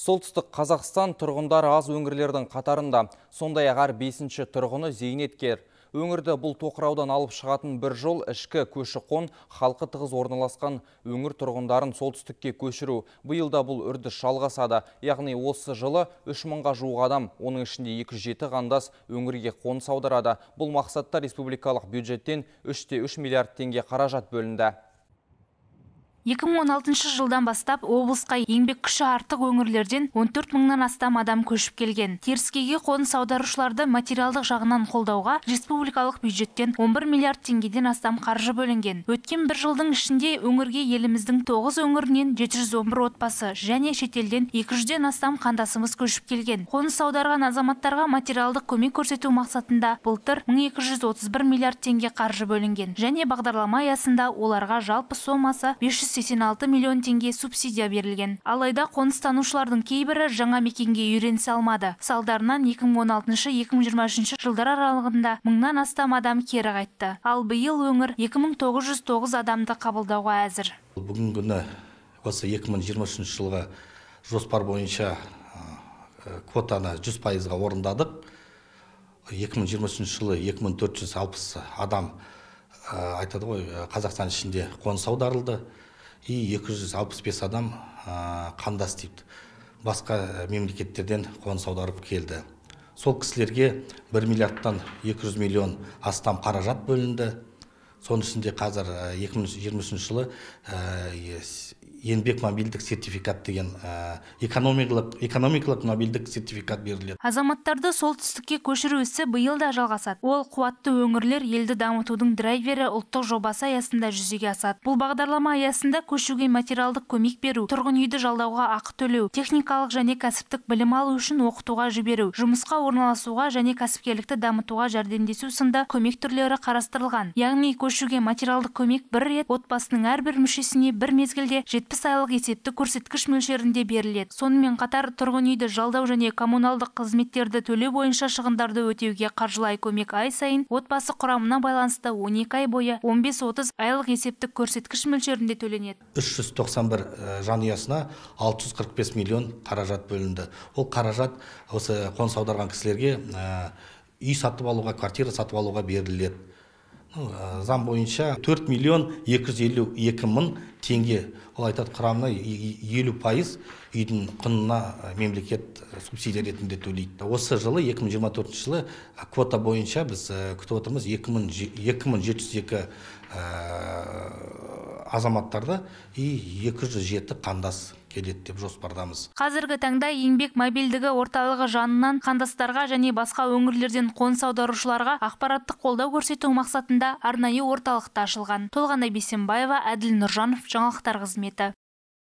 Солтүстік Қазақстан тұрғындары аз өңірлердің қатарында, сондай ағар 5-ші тұрғыны зейнеткер. Өңірді бұл тоқыраудан алып шығатын бір жол ішкі көші қон халқы тығыз орналасқан өңір тұрғындарын солтүстікке көшіру. Бұйылда бұл үрді шалғасады, яғни осы жылы үш мыңға жуық адам, оның ішінде 207 ғандас өңірге қоныс аударады. Бұл мақсатта республикалық бюджеттен 3-3 миллиард теңге қаражат бөлінді. 2016 жылдан бастап облысқа еңбек күші артық өңірлерден 14 мыңнан астам адам көшіп келген. Теріскейге қоныс аударушыларды материалдық жағынан қолдауға республикалық бюджеттен 11 миллиард теңгеден астам қаржы бөлінген. Өткен бір жылдың ішінде өңірге еліміздің 9 өңірінен 711 отбасы және шетелден 200-ден астам қандасымыз көшіп келген. Қоныс аударған азаматтарға материалдық көмек көрсету мақсатында былтыр 1231 миллиард теңге қаржы бөлінген және бағдарлама аясында оларға жалпы сомасы 500 186 миллион теңге субсидия берілген алайда қоныстанушылардың кейбірі жаңа мекенге үйренісе алмады салдарынан 2016-2023 жылдар аралығында мыңнан астам адам кері қайтты ал бұйыл өңір 2909 адамды қабылдауға әзір бүгінгі күні осы 2023 жылға жоспар бойынша э, квотаны 100 пайызға орындадық 2023 жылы 2460 адам айтады ғой э, қазақстан ішінде қоныс аударылды и екі жүз алпыс адам қандас дейді басқа мемлекеттерден қоныс аударып келді сол кісілерге 1 миллиардтан 200 миллион астам қаражат бөлінді соның ішінде қазір 2023 жылы еңбек мобильдік сертификат деген э, экономикалық, экономикалық мобильдік сертификат беріледі азаматтарды солтүстікке көшіру ісі биыл да жалғасады ол қуатты өңірлер елді дамытудың драйвері ұлттық жобасы аясында жүзеге асады бұл бағдарлама аясында көшуге материалдық көмек беру тұрғын үйді жалдауға ақы төлеу техникалық және кәсіптік білім алу үшін оқытуға жіберу жұмысқа орналасуға және кәсіпкерлікті дамытуға жәрдемдесу сынды көмек түрлері қарастырылған яғни көшуге материалдық көмек бір рет отбасының әрбір мүшесіне бір мезгілде жет жетпіс айлық есептік көрсеткіш мөлшерінде беріледі сонымен қатар тұрғын үйді жалдау және коммуналдық қызметтерді төлеу бойынша шығындарды өтеуге қаржылай көмек ай сайын отбасы құрамына байланысты 12 ай бойы 15-30 айлық есептік көрсеткіш мөлшерінде төленеді 391 жанұясына 645 миллион қаражат бөлінді ол қаражат осы қоныс аударған кісілерге үй сатып алуға квартира сатып алуға беріледі Э, заң бойынша төрт миллион екі жүз елу екі мың теңге ол айтады құрамына елу пайыз үйдің құнына э, мемлекет э, субсидия ретінде төлейді осы жылы 2024 жылы квота бойынша біз күтіп отырмыз екі мың жеті жүз екі азаматтарды и екі жеті қандас келеді деп жоспардамыз қазіргі таңда еңбек мобильдігі орталығы жанынан қандастарға және басқа өңірлерден қоныс аударушыларға ақпараттық қолдау көрсету мақсатында арнайы орталық та ашылған толғанай бейсенбаева әділ нұржанов жаңалықтар қызметі